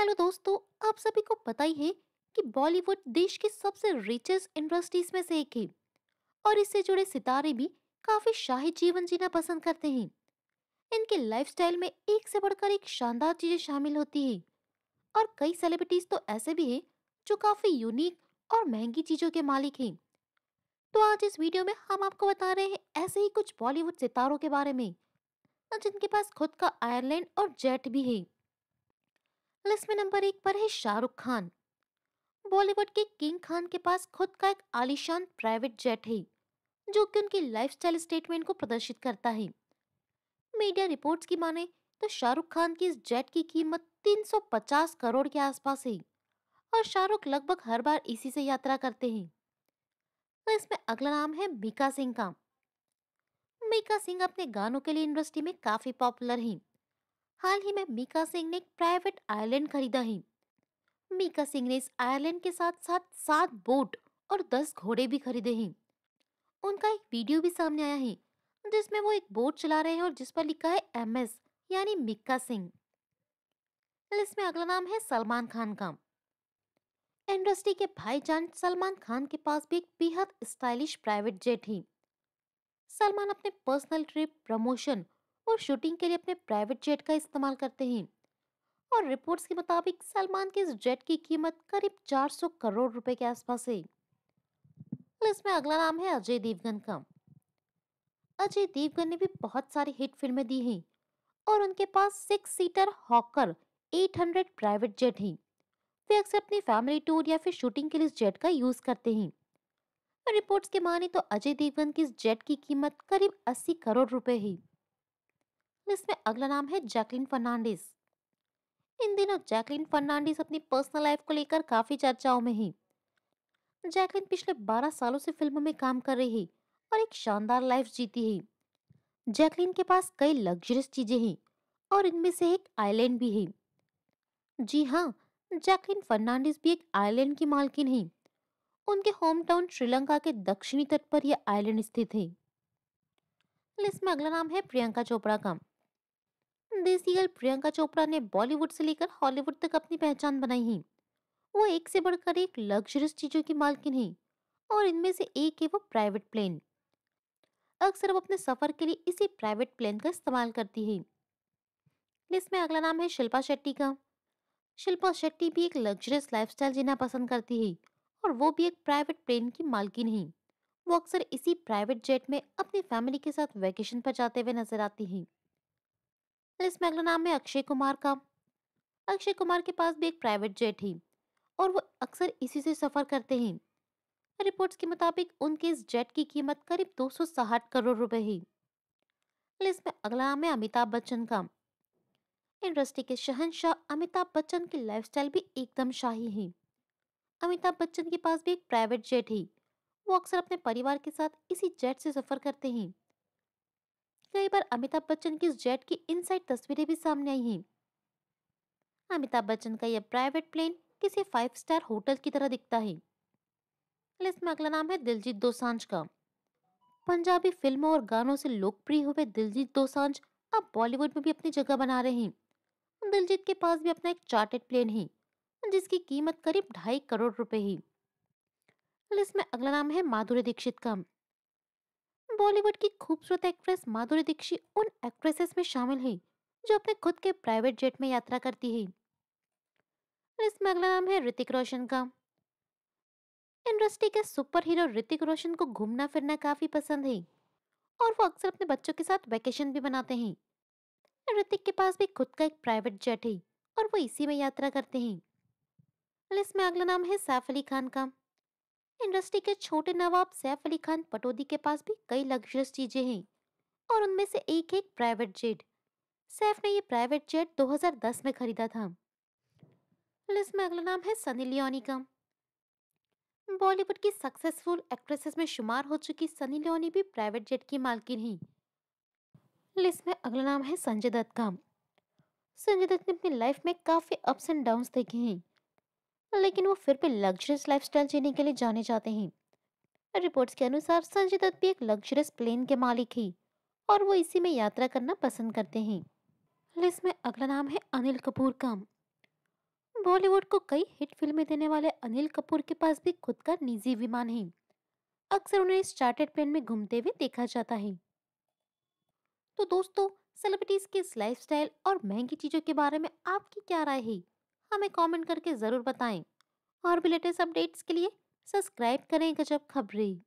hello दोस्तों आप सभी को पता ही है कि बॉलीवुड देश की सबसे रिचेस्ट इंडस्ट्रीज में से एक है और इससे जुड़े सितारे भी काफी शाही जीवन जीना पसंद करते हैं इनके लाइफस्टाइल में एक से बढ़कर एक शानदार चीजें शामिल होती है और कई सेलिब्रिटीज तो ऐसे भी हैं जो काफी यूनिक और महंगी चीजों के मालिक हैं तो आज इस वीडियो में हम आपको बता रहे हैं ऐसे ही कुछ बॉलीवुड सितारों के बारे में जिनके पास खुद का आयरलैंड और जेट भी है इसमें नंबर एक पर है शाहरुख खान बॉलीवुड के किंग खान के पास खुद का एक आलिशान प्राइवेट जेट है जो कि उनकी लाइफस्टाइल स्टेटमेंट को प्रदर्शित करता है मीडिया रिपोर्ट्स की माने तो शाहरुख खान की इस जेट की कीमत 350 करोड़ के आसपास है और शाहरुख लगभग हर बार इसी से यात्रा करते हैं तो इसमें अगला नाम है मीका सिंह का मीका सिंह अपने गानों के लिए इंडस्ट्री में काफ़ी पॉपुलर हैं हाल ही में मीका सिंह ने एक प्राइवेट आइलैंड खरीदा है मीका सिंह ने इस आइलैंड के साथ साथ सात बोट और दस घोड़े भी खरीदे हैं उनका एक वीडियो भी सामने आया है जिसमें वो एक बोट चला रहे हैं और जिस पर लिखा है एम एस यानी मिक्का सिंह इसमें अगला नाम है सलमान खान का इंडस्ट्री के भाईजान सलमान खान के पास भी एक बेहद स्टाइलिश प्राइवेट जेट है सलमान अपने पर्सनल ट्रिप प्रमोशन और शूटिंग के लिए अपने प्राइवेट जेट का इस्तेमाल करते हैं और रिपोर्ट्स के मुताबिक सलमान के इस जेट की कीमत करीब 400 करोड़ रुपए के आसपास है लिस्ट में अगला नाम है अजय देवगन का अजय देवगन ने भी बहुत सारी हिट फिल्में दी हैं और उनके पास six seater Hawker 800 private jet है वे अक्सर अपनी फैमिली टूर या फिर शूटिंग के लिए इस जेट का यूज़ करते हैं रिपोर्ट्स के माने तो अजय देवगन की इस जेट की कीमत करीब अस्सी करोड़ रुपए है लिस्ट में अगला नाम है जैकलिन फर्नांडिस इन दिनों जैकलिन फर्नांडिस अपनी पर्सनल लाइफ को लेकर काफी चर्चाओं में है जैकलिन पिछले 12 सालों से फिल्मों में काम कर रही है और एक शानदार लाइफ जीती है जैकलिन के पास कई लग्जरियस चीजें हैं और इनमें से एक आइलैंड भी है जी हाँ जैकलिन फर्नांडिस भी एक आइलैंड की मालकिन है उनके होम टाउन श्रीलंका के दक्षिणी तट पर यह आइलैंड स्थित है लिस्ट में अगला नाम है प्रियंका चोपड़ा का देसी गर्ल प्रियंका चोपड़ा ने बॉलीवुड से लेकर हॉलीवुड तक अपनी पहचान बनाई है वो एक से बढ़कर एक लग्जरियस चीज़ों की मालकिन है और इनमें से एक है वो प्राइवेट प्लेन अक्सर वो अपने सफ़र के लिए इसी प्राइवेट प्लेन का इस्तेमाल करती है लिस्ट में अगला नाम है शिल्पा शेट्टी का शिल्पा शेट्टी भी एक लग्जरियस लाइफस्टाइल जीना पसंद करती है और वो भी एक प्राइवेट प्लेन की मालकिन है वो अक्सर इसी प्राइवेट जेट में अपनी फैमिली के साथ वैकेशन पर जाते हुए नजर आती हैं इस मैगलो नाम है अक्षय कुमार का अक्षय कुमार के पास भी एक प्राइवेट जेट है और वो अक्सर इसी से सफ़र करते हैं रिपोर्ट्स के मुताबिक उनके इस जेट की कीमत करीब दो करोड़ रुपए है लिस्ट में अगला नाम है अमिताभ बच्चन का इंडस्ट्री के शहनशाह अमिताभ बच्चन की लाइफस्टाइल भी एकदम शाही है अमिताभ बच्चन के पास भी एक प्राइवेट जेट है वो अक्सर अपने परिवार के साथ इसी जेट से सफ़र करते हैं कई तो बार अमिताभ बच्चन की इस जेट की इनसाइड तस्वीरें भी सामने आई हैं अमिताभ बच्चन का यह प्राइवेट प्लेन किसी फाइव स्टार होटल की तरह दिखता है लिस्ट में अगला नाम है दिलजीत दोसांझ का पंजाबी फिल्मों और गानों से लोकप्रिय हुए दिलजीत दोसांझ अब बॉलीवुड में भी अपनी जगह बना रहे हैं दिलजीत के पास भी अपना एक चार्टेड प्लेन है जिसकी कीमत करीब ढाई करोड़ रुपए है लिस्ट में अगला नाम है माधुरी दीक्षित का बॉलीवुड की खूबसूरत एक्ट्रेस माधुरी दीक्षित उन एक्ट्रेसेस में शामिल है जो अपने खुद के प्राइवेट जेट में यात्रा करती है और इसमें अगला नाम है ऋतिक रोशन का इंडस्ट्री के सुपर हीरो ऋतिक रोशन को घूमना फिरना काफ़ी पसंद है और वो अक्सर अपने बच्चों के साथ वैकेशन भी मनाते हैं ऋतिक के पास भी खुद का एक प्राइवेट जेट है और वो इसी में यात्रा करते हैं इसमें अगला नाम है सैफ अली खान का इंडस्ट्री के छोटे नवाब सैफ अली खान पटोदी के पास भी कई लग्जरियस चीज़ें हैं और उनमें से एक एक प्राइवेट जेट सैफ ने ये प्राइवेट जेट 2010 में खरीदा था लिस्ट में अगला नाम है सनी लियोनी का बॉलीवुड की सक्सेसफुल एक्ट्रेसेस में शुमार हो चुकी सनी लियोनी भी प्राइवेट जेट की मालकिन है लिस्ट में अगला नाम है संजय दत्त का संजय दत्त ने अपनी लाइफ में काफ़ी अप्स एंड डाउन देखे हैं लेकिन वो फिर भी लग्जरियस लाइफस्टाइल जीने के लिए जाने जाते हैं रिपोर्ट्स के अनुसार संजय दत्त भी एक लग्जरियस प्लेन के मालिक ही और वो इसी में यात्रा करना पसंद करते हैं लिस्ट में अगला नाम है अनिल कपूर का बॉलीवुड को कई हिट फिल्में देने वाले अनिल कपूर के पास भी खुद का निजी विमान है अक्सर उन्हें स्टार्टेड प्लेन में घूमते हुए देखा जाता है तो दोस्तों सेलिब्रिटीज के लाइफ और महंगी चीज़ों के बारे में आपकी क्या राय है हमें कमेंट करके ज़रूर बताएं और भी लेटेस्ट अपडेट्स के लिए सब्सक्राइब करें गजब खबरी